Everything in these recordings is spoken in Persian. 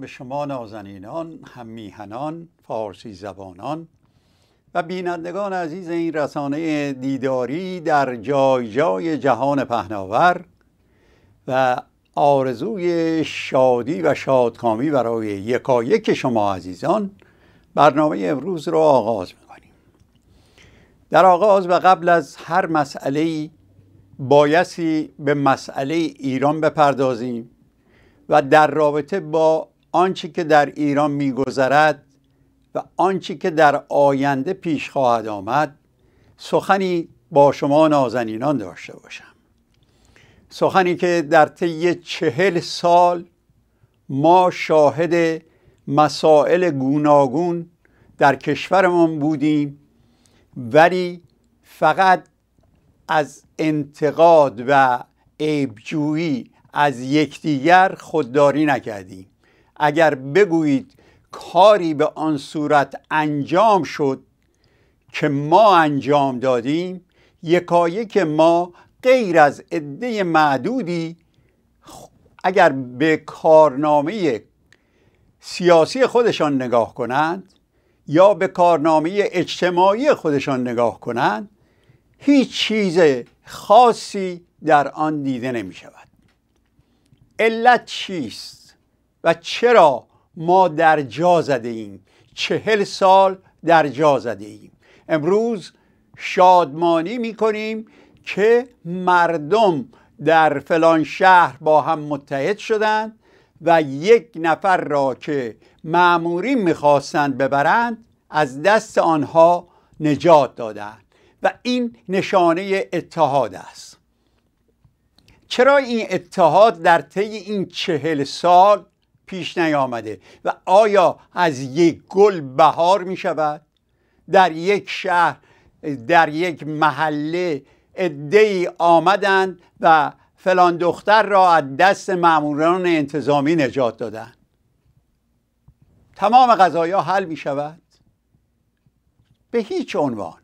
به شما نازنینان همیهنان فارسی زبانان و بینندگان عزیز این رسانه دیداری در جای جای جهان پهناور و آرزوی شادی و شادکامی برای یکایک شما عزیزان برنامه امروز را آغاز میکنیم در آغاز و قبل از هر مسئله بایستی به مسئله ایران بپردازیم و در رابطه با آنچه که در ایران میگذرد و آنچه که در آینده پیش خواهد آمد سخنی با شما نازنینان داشته باشم سخنی که در طی چهل سال ما شاهد مسائل گوناگون در کشورمان بودیم ولی فقط از انتقاد و عیبجویی از یکدیگر خودداری نکردیم اگر بگویید کاری به آن صورت انجام شد که ما انجام دادیم یکایک که ما غیر از عده معدودی اگر به کارنامه سیاسی خودشان نگاه کنند یا به کارنامه اجتماعی خودشان نگاه کنند هیچ چیز خاصی در آن دیده نمی شود علت چیست و چرا ما در جا زده ایم چهل سال در جا زده ایم امروز شادمانی می کنیم که مردم در فلان شهر با هم متحد شدند و یک نفر را که می میخواستند ببرند از دست آنها نجات دادند و این نشانه اتحاد است چرا این اتحاد در طی این چهل سال پیش نیامده و آیا از یک گل بهار می شود در یک شهر در یک محله ای آمدند و فلان دختر را از دست ماموران انتظامی نجات دادند تمام قضایا حل می شود به هیچ عنوان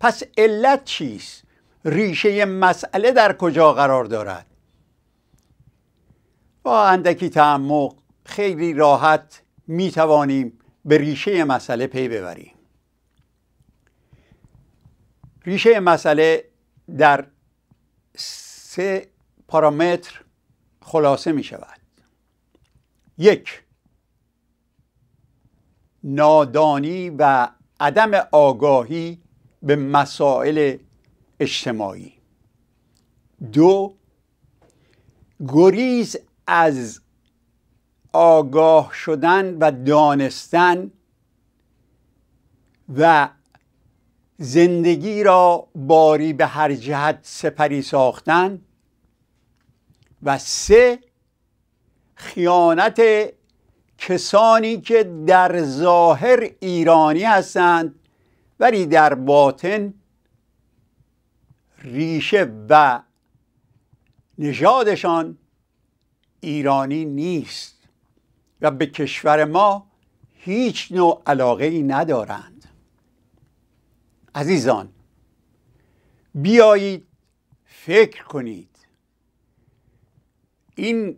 پس علت چیست ریشه مسئله در کجا قرار دارد با اندکی تعمق خیلی راحت می توانیم به ریشه مسئله پی ببریم ریشه مسئله در سه پارامتر خلاصه می شود یک نادانی و عدم آگاهی به مسائل اجتماعی دو گریز از آگاه شدن و دانستن و زندگی را باری به هر جهت سپری ساختن و سه خیانت کسانی که در ظاهر ایرانی هستند ولی در باطن ریشه و نژادشان ایرانی نیست و به کشور ما هیچ نوع علاقه ای ندارند عزیزان بیایید فکر کنید این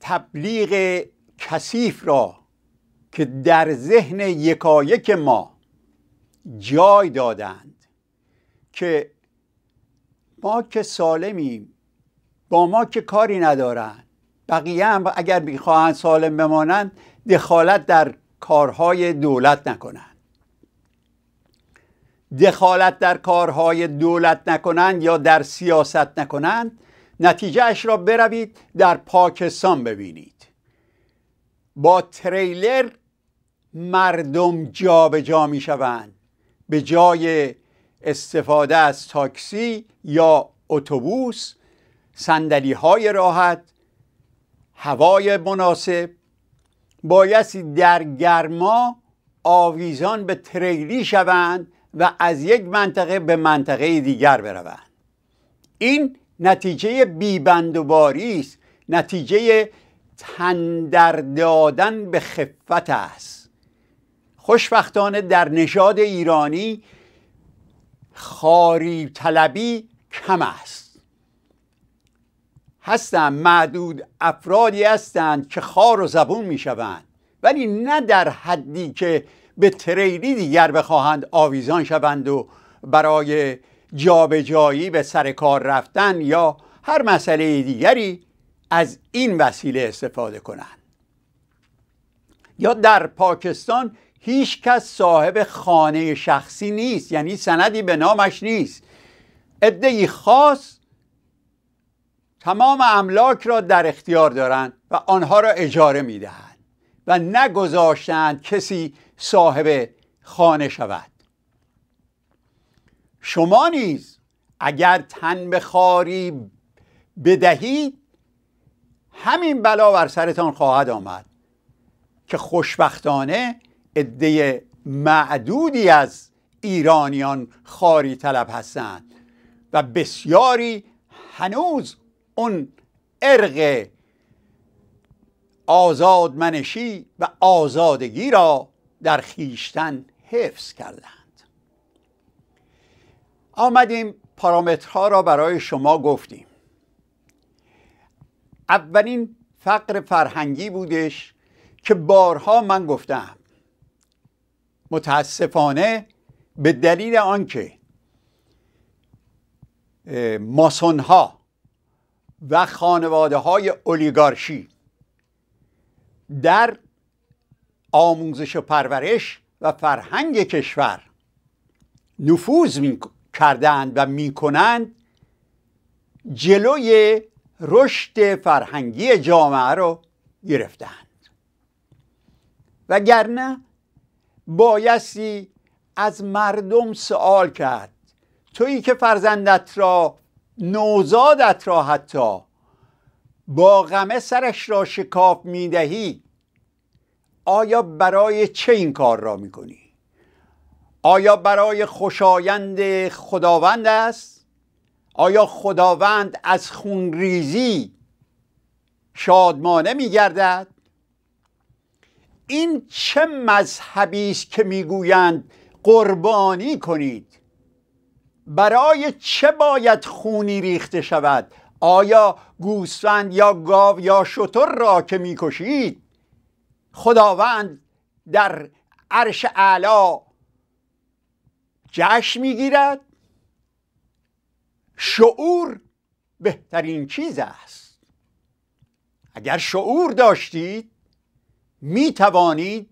تبلیغ کثیف را که در ذهن یکایک ما جای دادند که ما که سالمیم با ما که کاری ندارند بقیه هم اگر میخواهند سالم بمانند دخالت در کارهای دولت نکنند دخالت در کارهای دولت نکنند یا در سیاست نکنند نتیجه اش را بروید در پاکستان ببینید با تریلر مردم جابجا جا می شوند به جای استفاده از تاکسی یا اتوبوس صندلی های راحت هوای مناسب بایستی در گرما آویزان به تریلی شوند و از یک منطقه به منطقه دیگر بروند این نتیجه بیبندوباری است نتیجه تندر دادن به خفت است خوشبختانه در نژاد ایرانی خاری طلبی کم است هستند معدود افرادی هستند که خار و زبون شوند ولی نه در حدی که به تریلی دیگر بخواهند آویزان شوند و برای جابجایی به سر کار رفتن یا هر مسئله دیگری از این وسیله استفاده کنند یا در پاکستان هیچ کس صاحب خانه شخصی نیست یعنی سندی به نامش نیست ادهی خاص تمام املاک را در اختیار دارند و آنها را اجاره میدهند و نگذاشتند کسی صاحب خانه شود شما نیز اگر تن به خاری بدهید همین بلا بر سرتان خواهد آمد که خوشبختانه عده معدودی از ایرانیان خاری طلب هستند و بسیاری هنوز اون ارق آزادمنشی و آزادگی را در خیشتن حفظ کردند آمدیم پارامترها را برای شما گفتیم اولین فقر فرهنگی بودش که بارها من گفتم متاسفانه به دلیل آنکه ماسون و خانواده های اولیگارشی در آموزش و پرورش و فرهنگ کشور نفوذ می کردند و می کنند جلوی رشد فرهنگی جامعه رو گرفتند وگرنه بایستی از مردم سوال کرد تویی که فرزندت را نوزادت را حتی با غمه سرش را شکاف میدهی آیا برای چه این کار را میکنی؟ آیا برای خوشایند خداوند است؟ آیا خداوند از خونریزی شادمانه گردد؟ این چه مذهبی است که میگویند قربانی کنید برای چه باید خونی ریخته شود آیا گوسفند یا گاو یا شتر را که میکشید خداوند در عرش اعلا جشن میگیرد شعور بهترین چیز است اگر شعور داشتید می توانید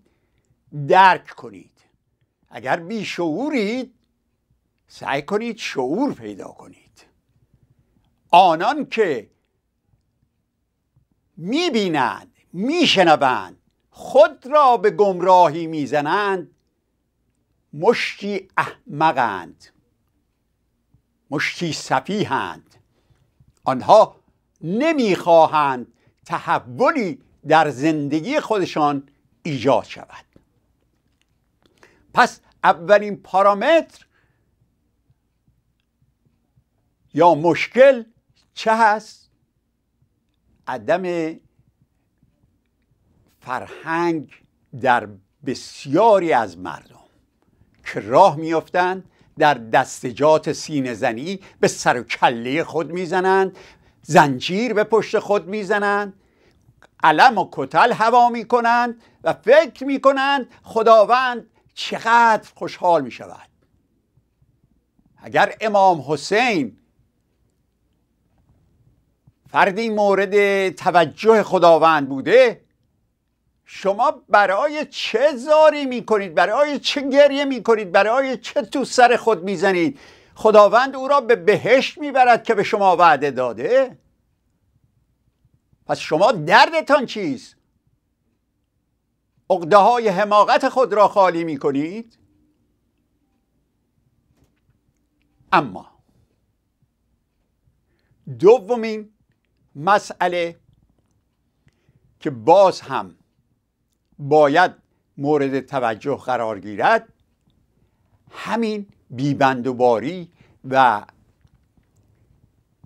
درک کنید اگر بیشعورید سعی کنید شعور پیدا کنید آنان که میبینند میشنوند خود را به گمراهی میزنند مشتی احمقند مشتی صفیهند آنها نمیخواهند تحولی در زندگی خودشان ایجاد شود پس اولین پارامتر یا مشکل چه هست عدم فرهنگ در بسیاری از مردم که راه میافتند در دستجات سینه زنی به سر و کله خود میزنند زنجیر به پشت خود میزنند علم و کتل هوا میکنند و فکر میکنند خداوند چقدر خوشحال میشود اگر امام حسین فردی مورد توجه خداوند بوده شما برای چه زاری میکنید برای چه گریه میکنید برای چه تو سر خود میزنید خداوند او را به بهشت میبرد که به شما وعده داده پس شما دردتان چیست عقده های حماقت خود را خالی میکنید اما دومین مسئله که باز هم باید مورد توجه قرار گیرد همین بیبندوباری و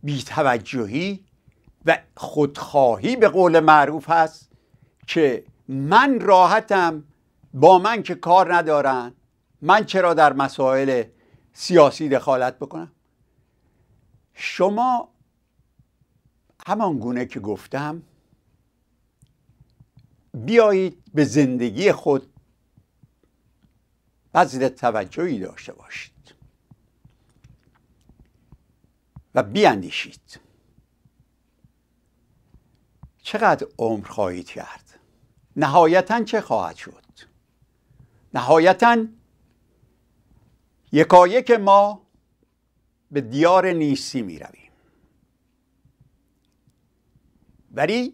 بیتوجهی و خودخواهی به قول معروف هست که من راحتم با من که کار ندارن من چرا در مسائل سیاسی دخالت بکنم شما همان گونه که گفتم بیایید به زندگی خود بذل توجهی داشته باشید و بیاندیشید چقدر عمر خواهید کرد نهایتا چه خواهد شد نهایتا یکایک ما به دیار نیستی می ولی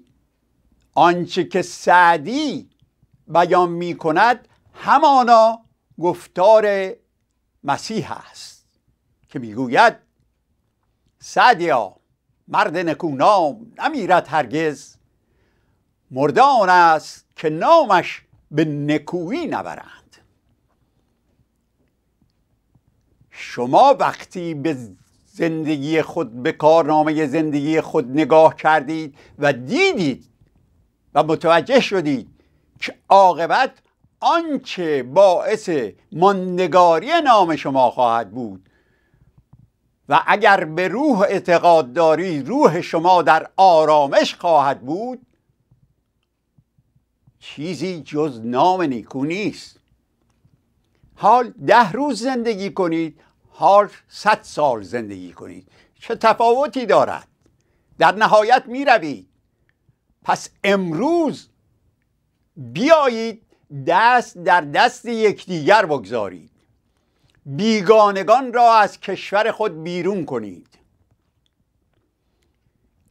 آنچه که سعدی بیان می کند همانا گفتار مسیح است که میگوید سعدیا مرد نکونام نمیرد هرگز مردان است که نامش به نکویی نبرند شما وقتی به زندگی خود به کارنامه زندگی خود نگاه کردید و دیدید و متوجه شدید که عاقبت آنچه باعث ماندگاری نام شما خواهد بود و اگر به روح اعتقاد دارید روح شما در آرامش خواهد بود چیزی جز نام نیکو نیست حال ده روز زندگی کنید حال 100 سال زندگی کنید چه تفاوتی دارد در نهایت می روید پس امروز بیایید دست در دست یکدیگر بگذارید بیگانگان را از کشور خود بیرون کنید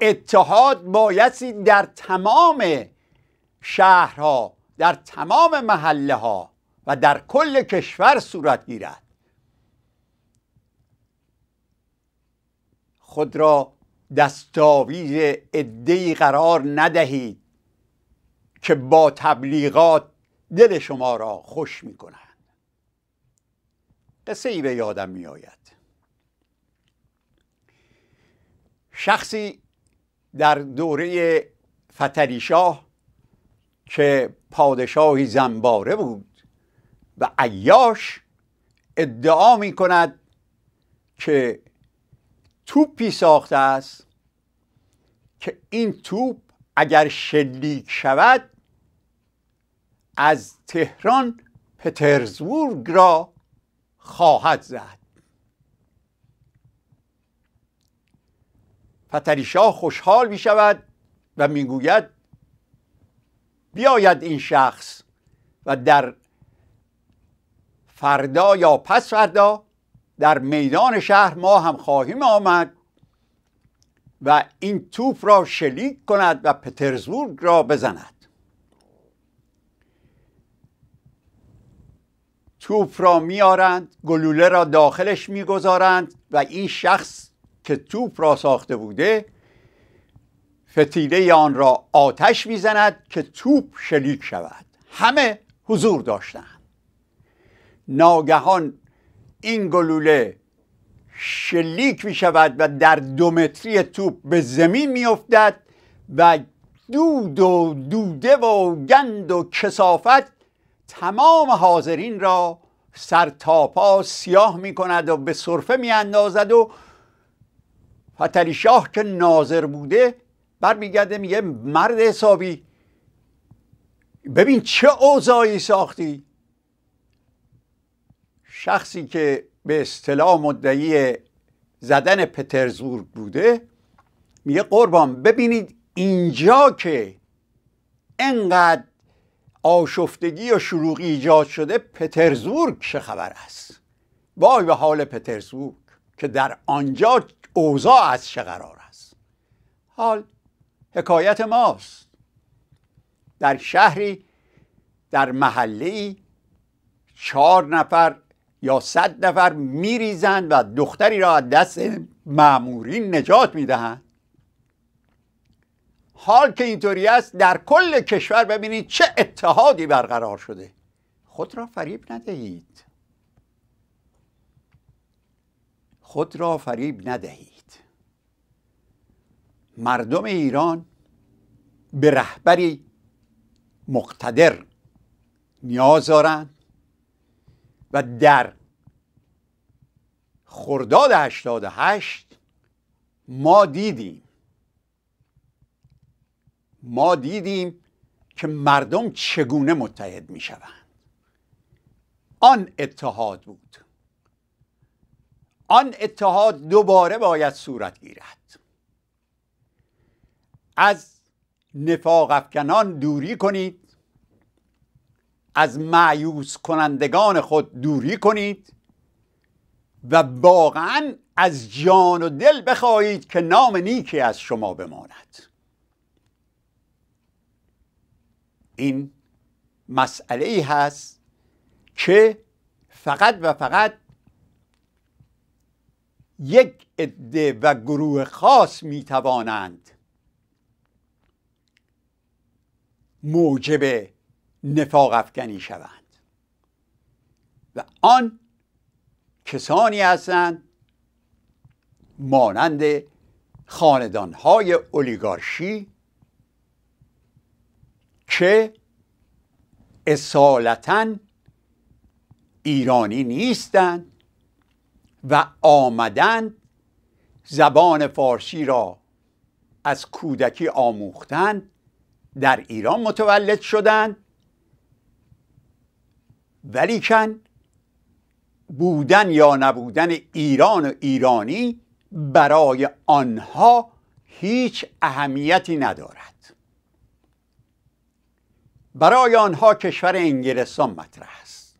اتحاد بایستی در تمام شهرها در تمام محله ها و در کل کشور صورت گیرد خود را دستاویز ادهی قرار ندهید که با تبلیغات دل شما را خوش می کنند قصه ای به یادم می آید شخصی در دوره فتری شاه که پادشاهی زنباره بود و عیاش ادعا می کند که توپی ساخته است که این توپ اگر شلیک شود از تهران پترزبورگ را خواهد زد فتریشاه خوشحال می شود و میگوید بیاید این شخص و در فردا یا پس فردا در میدان شهر ما هم خواهیم آمد و این توپ را شلیک کند و پترزبورگ را بزند توپ را میارند گلوله را داخلش میگذارند و این شخص که توپ را ساخته بوده فتیله آن را آتش میزند که توپ شلیک شود همه حضور داشتند ناگهان این گلوله شلیک می شود و در دو متری توپ به زمین می افتد و دود و دوده و گند و کسافت تمام حاضرین را سر تا سیاه می کند و به صرفه می اندازد و فتری شاه که ناظر بوده برمیگرده میگه مرد حسابی ببین چه اوضاعی ساختی شخصی که به اصطلاح مدعی زدن پترزبورگ بوده میگه قربان ببینید اینجا که انقدر آشفتگی و شروعی ایجاد شده پترزبورگ چه خبر است وای به حال پترزبورگ که در آنجا اوضاع از چه قرار است حال حکایت ماست در شهری در محله چهار نفر یا صد نفر میریزند و دختری را از دست معمورین نجات میدهند حال که اینطوری است در کل کشور ببینید چه اتحادی برقرار شده خود را فریب ندهید خود را فریب ندهید مردم ایران به رهبری مقتدر نیاز دارند و در خرداد 88 ما دیدیم ما دیدیم که مردم چگونه متحد می شوند آن اتحاد بود آن اتحاد دوباره باید صورت گیرد از نفاق افکنان دوری کنید از معیوس کنندگان خود دوری کنید و واقعا از جان و دل بخواهید که نام نیکی از شما بماند این مسئله ای هست که فقط و فقط یک عده و گروه خاص می توانند موجب نفاق افکنی شوند و آن کسانی هستند مانند خاندانهای اولیگارشی که اصالتا ایرانی نیستند و آمدند زبان فارسی را از کودکی آموختند در ایران متولد شدند ولیکن بودن یا نبودن ایران و ایرانی برای آنها هیچ اهمیتی ندارد برای آنها کشور انگلستان مطرح است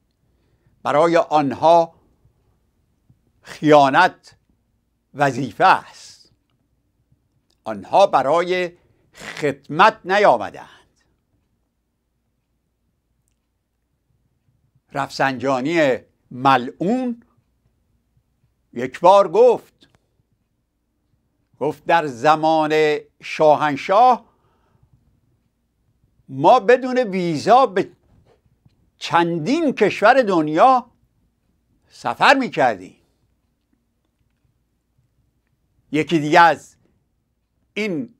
برای آنها خیانت وظیفه است آنها برای خدمت نیامدند رفسنجانی ملعون یک بار گفت گفت در زمان شاهنشاه ما بدون ویزا به چندین کشور دنیا سفر می کردیم یکی دیگه از این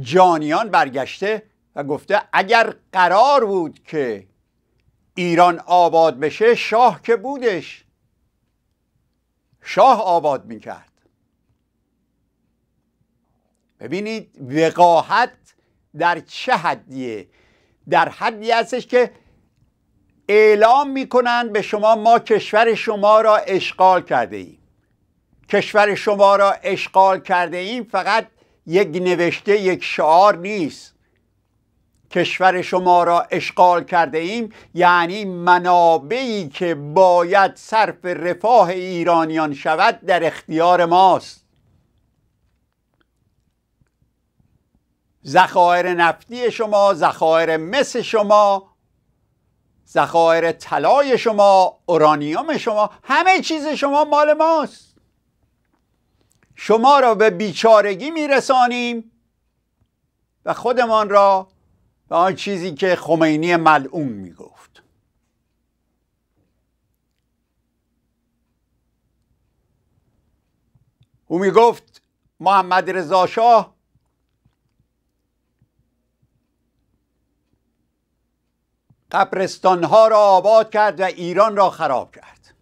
جانیان برگشته و گفته اگر قرار بود که ایران آباد بشه شاه که بودش شاه آباد میکرد ببینید وقاحت در چه حدیه در حدی هستش که اعلام میکنند به شما ما کشور شما را اشغال کرده ایم کشور شما را اشغال کرده ایم فقط یک نوشته یک شعار نیست کشور شما را اشغال کرده ایم یعنی منابعی که باید صرف رفاه ایرانیان شود در اختیار ماست ذخایر نفتی شما ذخایر مس شما ذخایر طلای شما اورانیوم شما همه چیز شما مال ماست شما را به بیچارگی میرسانیم و خودمان را به آن چیزی که خمینی ملعون میگفت او میگفت محمد رضا شاه ها را آباد کرد و ایران را خراب کرد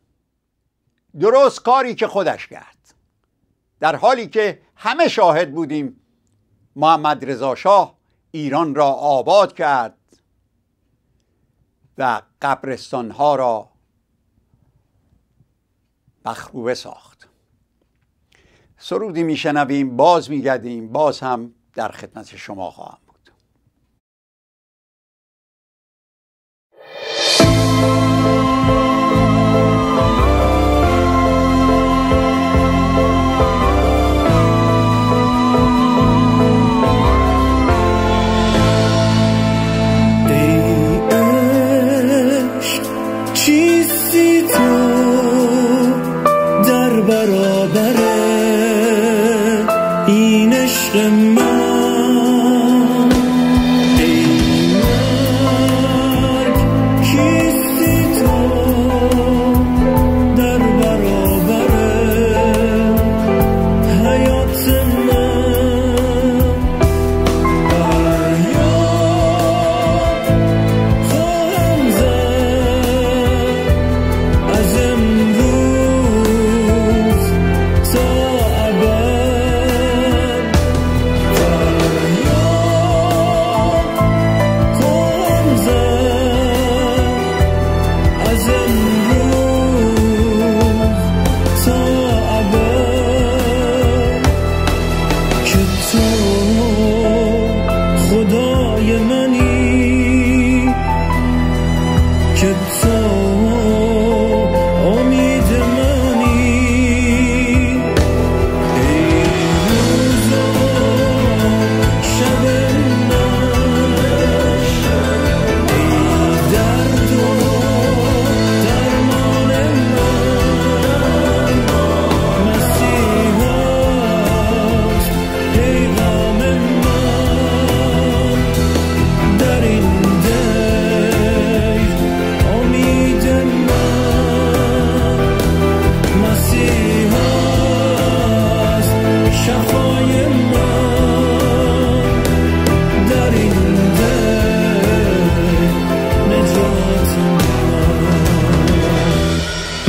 درست کاری که خودش کرد در حالی که همه شاهد بودیم محمد رضا شاه ایران را آباد کرد و قبرستان ها را مخروبه ساخت سرودی میشنویم باز میگردیم باز هم در خدمت شما خواهم بود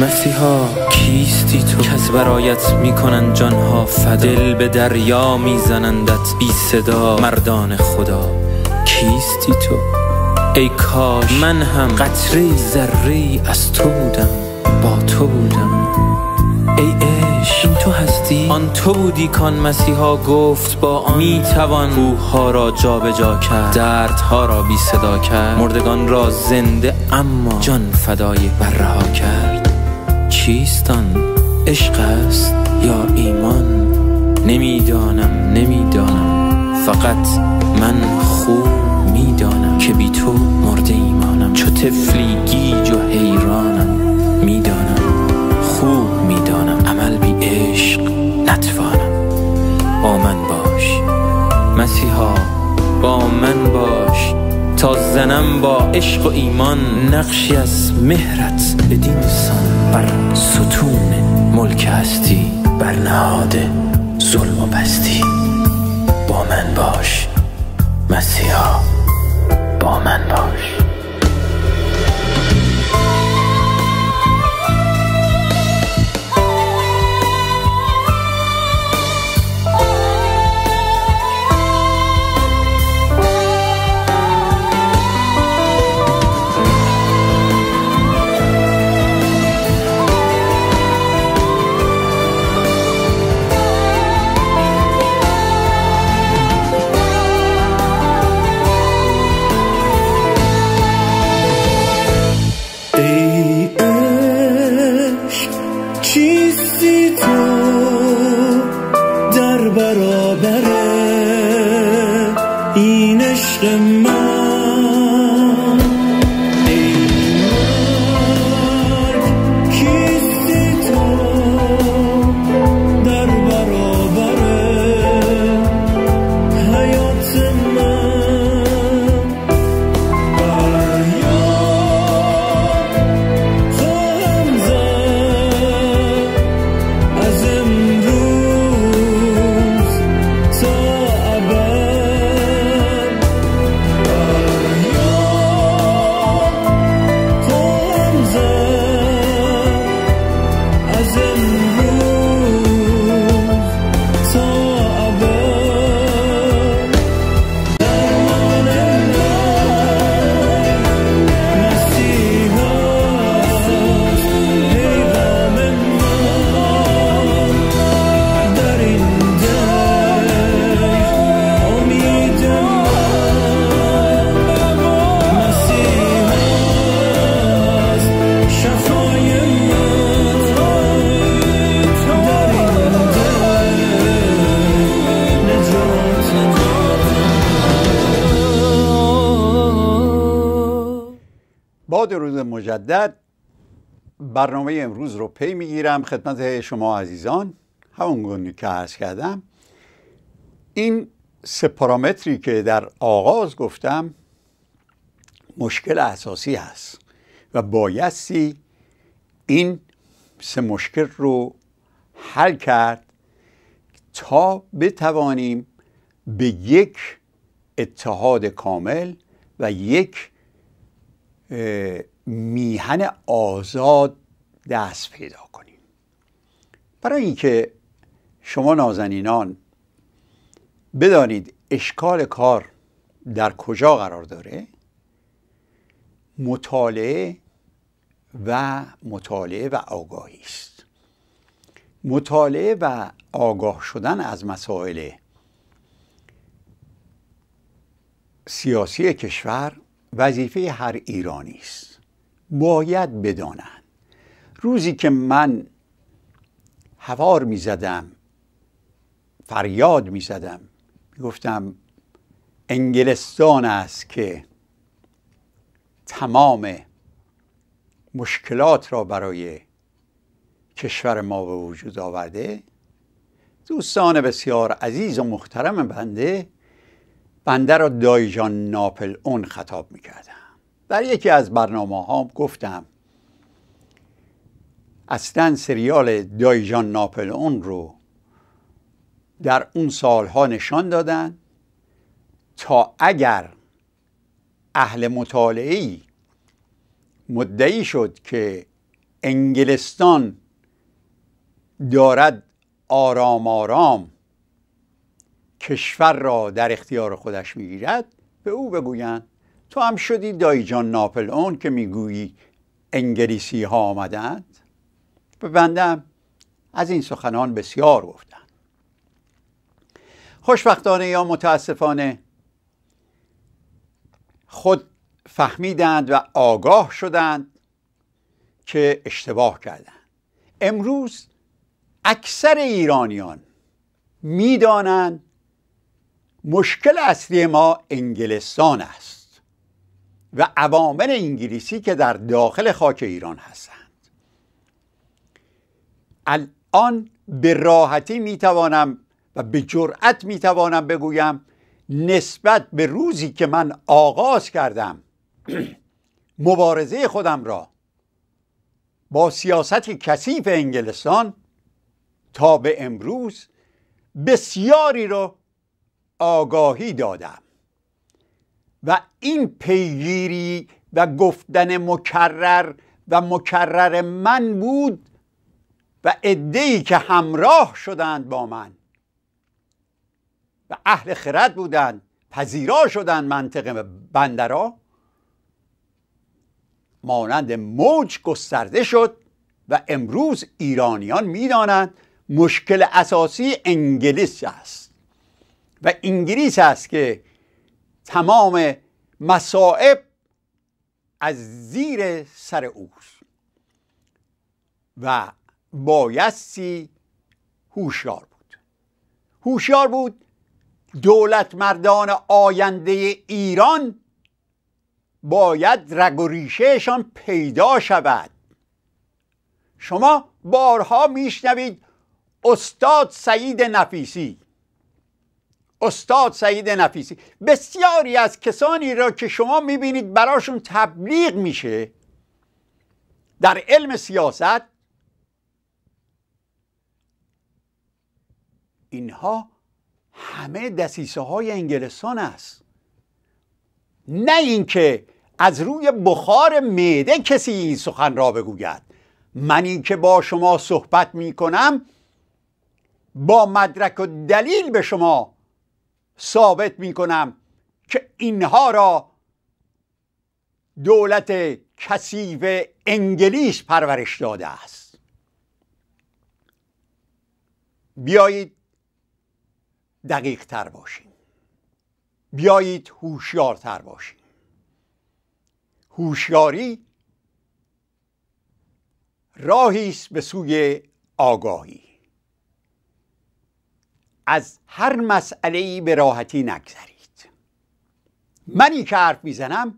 مسیحا کیستی تو کس برایت میکنن جانها فدل به دریا میزنندت بی صدا مردان خدا کیستی تو ای کاش من هم قطره ذره از تو بودم با تو بودم ای عشق این تو هستی آن تو بودی کان مسیحا گفت با آن می توان را جابجا جا کرد درد ها را بی صدا کرد مردگان را زنده اما جان فدای برها کرد چیستان عشق است یا ایمان نمیدانم نمیدانم فقط من خوب میدانم که بی تو مرده ایمانم چو طفلی گیج و حیرانم میدانم خوب میدانم عمل بی عشق نتوانم با من باش مسیحا با من باش تا زنم با عشق و ایمان نقشی از مهرت بدین سان بر ستون ملک هستی بر نهاد ظلم و بستی با من باش مسیحا مجدد برنامه امروز رو پی میگیرم خدمت شما عزیزان همون گونه که عرض کردم این سه پارامتری که در آغاز گفتم مشکل اساسی هست و بایستی این سه مشکل رو حل کرد تا بتوانیم به یک اتحاد کامل و یک میهن آزاد دست پیدا کنیم برای اینکه شما نازنینان بدانید اشکال کار در کجا قرار داره مطالعه و مطالعه و آگاهی است مطالعه و آگاه شدن از مسائل سیاسی کشور وظیفه هر ایرانی است باید بدانند روزی که من هوار می زدم فریاد می زدم می گفتم انگلستان است که تمام مشکلات را برای کشور ما به وجود آورده دوستان بسیار عزیز و محترم بنده بنده را دایجان ناپل اون خطاب میکردن در یکی از برنامه هام گفتم اصلا سریال دایجان اون رو در اون ها نشان دادن تا اگر اهل مطالعه مدعی شد که انگلستان دارد آرام آرام کشور را در اختیار خودش میگیرد به او بگویند تو هم شدی دایجان ناپل اون که میگویی انگلیسی ها آمدند به بنده از این سخنان بسیار گفتند خوشبختانه یا متاسفانه خود فهمیدند و آگاه شدند که اشتباه کردند امروز اکثر ایرانیان میدانند مشکل اصلی ما انگلستان است و عوامل انگلیسی که در داخل خاک ایران هستند الان به راحتی میتوانم و به جرأت میتوانم بگویم نسبت به روزی که من آغاز کردم مبارزه خودم را با سیاست کثیف انگلستان تا به امروز بسیاری را آگاهی دادم و این پیگیری و گفتن مکرر و مکرر من بود و ادهی که همراه شدند با من و اهل خرد بودند پذیرا شدند منطق بندرا مانند موج گسترده شد و امروز ایرانیان میدانند مشکل اساسی انگلیس است و انگلیس است که تمام مصائب از زیر سر اوست و بایستی هوشیار بود هوشیار بود دولت مردان آینده ایران باید رگ و ریشهشان پیدا شود شما بارها میشنوید استاد سعید نفیسی استاد سعید نفیسی بسیاری از کسانی را که شما میبینید براشون تبلیغ میشه در علم سیاست اینها همه دسیسه های انگلستان است نه اینکه از روی بخار معده کسی این سخن را بگوید من اینکه با شما صحبت می کنم با مدرک و دلیل به شما ثابت می کنم که اینها را دولت کثیف انگلیس پرورش داده است بیایید دقیق تر باشیم بیایید تر باشیم هوشیاری راهی است به سوی آگاهی از هر مسئله ای به راحتی نگذرید منی که حرف میزنم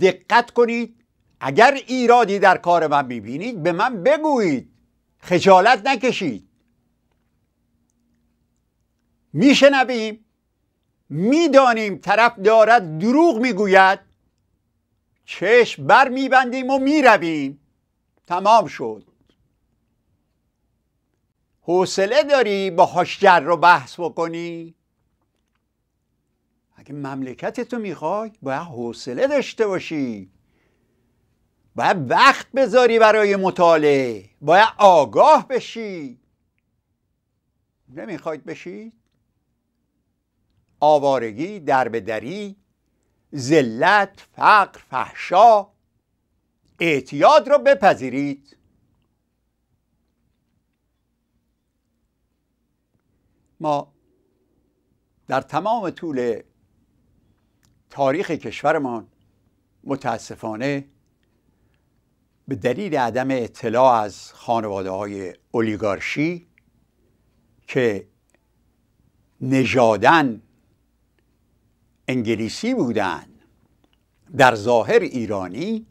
دقت کنید اگر ایرادی در کار من میبینید به من بگویید خجالت نکشید میشنویم میدانیم طرف دارد دروغ میگوید چشم بر میبندیم و میرویم تمام شد حوصله داری با هاشگر رو بحث بکنی اگه مملکت تو میخوای باید حوصله داشته باشی باید وقت بذاری برای مطالعه باید آگاه بشی نمیخواید بشید آوارگی دربدری ذلت فقر فحشا اعتیاد را بپذیرید ما در تمام طول تاریخ کشورمان متاسفانه به دلیل عدم اطلاع از خانواده های اولیگارشی که نژادن انگلیسی بودن در ظاهر ایرانی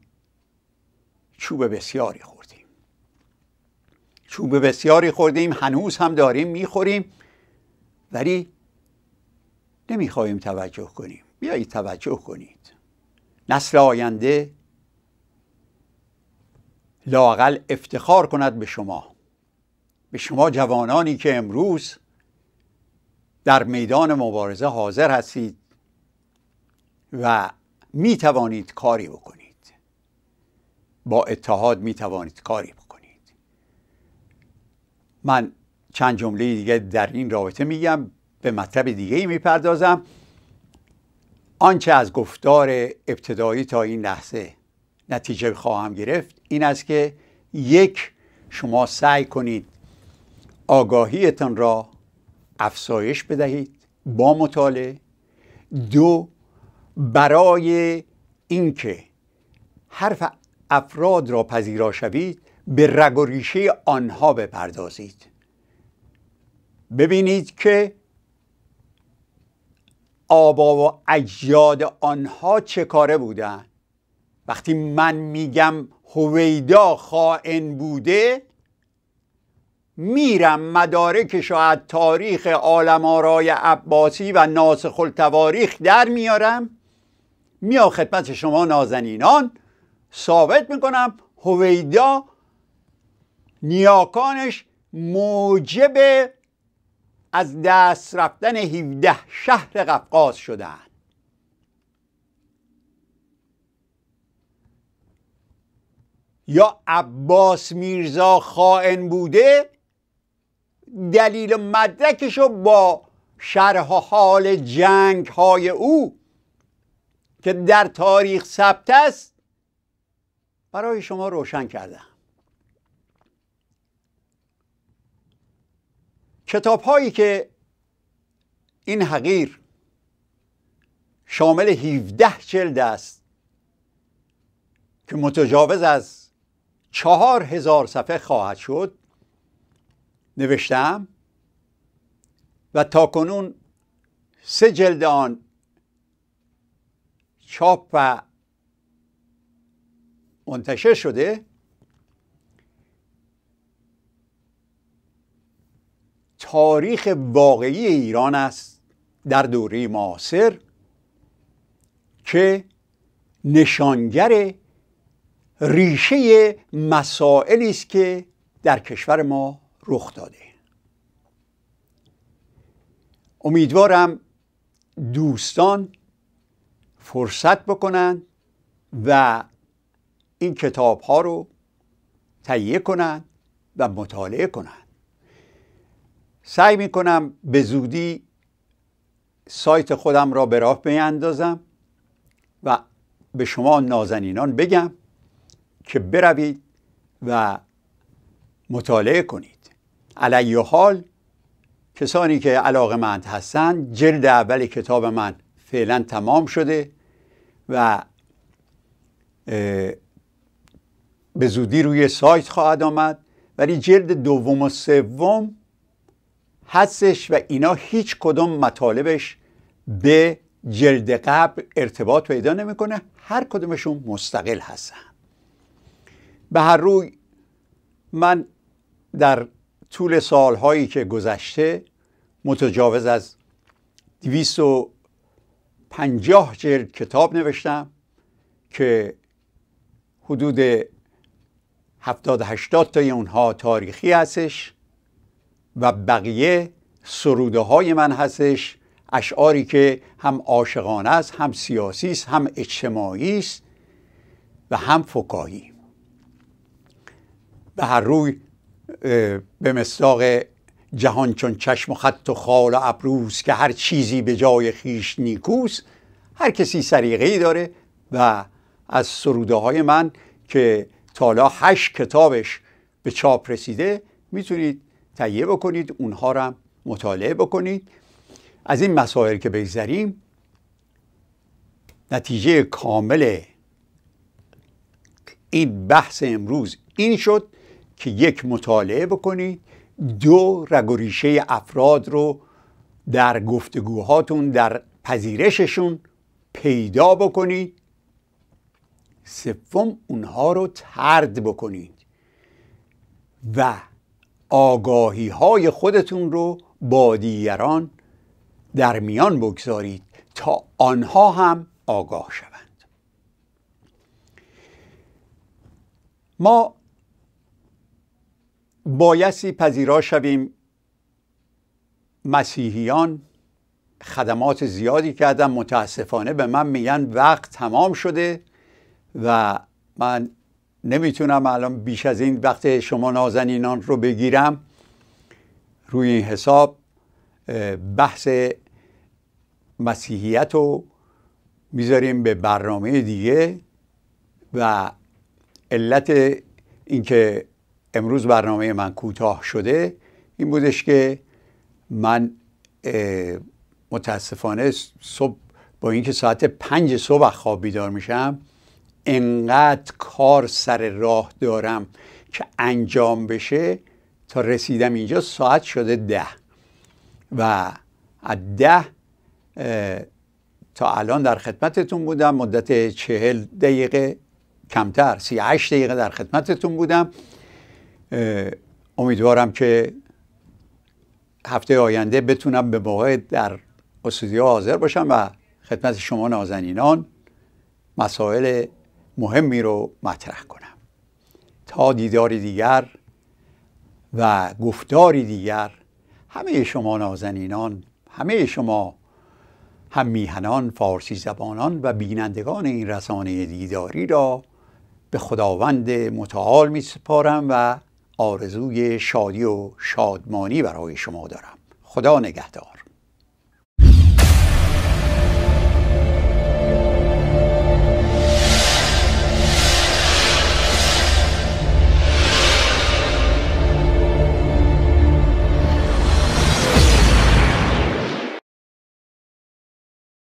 چوب بسیاری خوردیم چوب بسیاری خوردیم هنوز هم داریم میخوریم ولی نمیخوایم توجه کنیم بیایید توجه کنید نسل آینده لاقل افتخار کند به شما به شما جوانانی که امروز در میدان مبارزه حاضر هستید و می توانید کاری بکنید با اتحاد می توانید کاری بکنید من چند جمله دیگه در این رابطه میگم به مطلب دیگه ای میپردازم آنچه از گفتار ابتدایی تا این لحظه نتیجه خواهم گرفت این است که یک شما سعی کنید آگاهیتان را افزایش بدهید با مطالعه دو برای اینکه حرف افراد را پذیرا شوید به رگ و ریشه آنها بپردازید ببینید که آبا و اجداد آنها چه کاره بودن وقتی من میگم هویدا خائن بوده میرم مدارکش و از تاریخ عالم آرای عباسی و ناسخ التواریخ در میارم میام خدمت شما نازنینان ثابت میکنم هویدا نیاکانش موجب از دست رفتن 17 شهر قفقاز شدند یا عباس میرزا خائن بوده دلیل مدرکش رو با شرح حال جنگ های او که در تاریخ ثبت است برای شما روشن کردم کتاب هایی که این حقیر شامل 17 جلد است که متجاوز از چهار هزار صفحه خواهد شد نوشتم و تا کنون سه جلد آن چاپ و منتشر شده تاریخ واقعی ایران است در دوره معاصر که نشانگر ریشه مسائلی است که در کشور ما رخ داده امیدوارم دوستان فرصت بکنند و این کتاب ها رو تهیه کنند و مطالعه کنند سعی میکنم به زودی سایت خودم را به راه بیندازم و به شما نازنینان بگم که بروید و مطالعه کنید علیه حال کسانی که علاقه مند هستند جلد اول کتاب من فعلا تمام شده و به زودی روی سایت خواهد آمد ولی جلد دوم و سوم هستش و اینا هیچ کدوم مطالبش به جلد قبل ارتباط پیدا نمیکنه هر کدومشون مستقل هستن به هر روی من در طول سالهایی که گذشته متجاوز از 250 جلد کتاب نوشتم که حدود 70 80 تا اونها تاریخی هستش و بقیه سروده های من هستش اشعاری که هم عاشقانه است هم سیاسی است هم اجتماعی است و هم فکاهی به هر روی به مصداق جهان چون چشم و خط و خال و ابروز که هر چیزی به جای خیش نیکوس هر کسی سریقه داره و از سروده های من که تالا هشت کتابش به چاپ رسیده میتونید تهیه بکنید اونها را مطالعه بکنید از این مسائل که بگذریم نتیجه کامل این بحث امروز این شد که یک مطالعه بکنید دو رگ افراد رو در گفتگوهاتون در پذیرششون پیدا بکنید سوم اونها رو ترد بکنید و آگاهی های خودتون رو با دیگران در میان بگذارید تا آنها هم آگاه شوند ما بایستی پذیرا شویم مسیحیان خدمات زیادی کردم متاسفانه به من میگن وقت تمام شده و من نمیتونم الان بیش از این وقت شما نازنینان رو بگیرم روی این حساب بحث مسیحیت رو میذاریم به برنامه دیگه و علت اینکه امروز برنامه من کوتاه شده این بودش که من متاسفانه صبح با اینکه ساعت پنج صبح خواب بیدار میشم انقدر کار سر راه دارم که انجام بشه تا رسیدم اینجا ساعت شده ده و از ده تا الان در خدمتتون بودم مدت چهل دقیقه کمتر سی دقیقه در خدمتتون بودم امیدوارم که هفته آینده بتونم به موقع در استودیو حاضر باشم و خدمت شما نازنینان مسائل مهمی رو مطرح کنم تا دیداری دیگر و گفتاری دیگر همه شما نازنینان همه شما هم میهنان فارسی زبانان و بینندگان این رسانه دیداری را به خداوند متعال می سپارم و آرزوی شادی و شادمانی برای شما دارم خدا نگهدار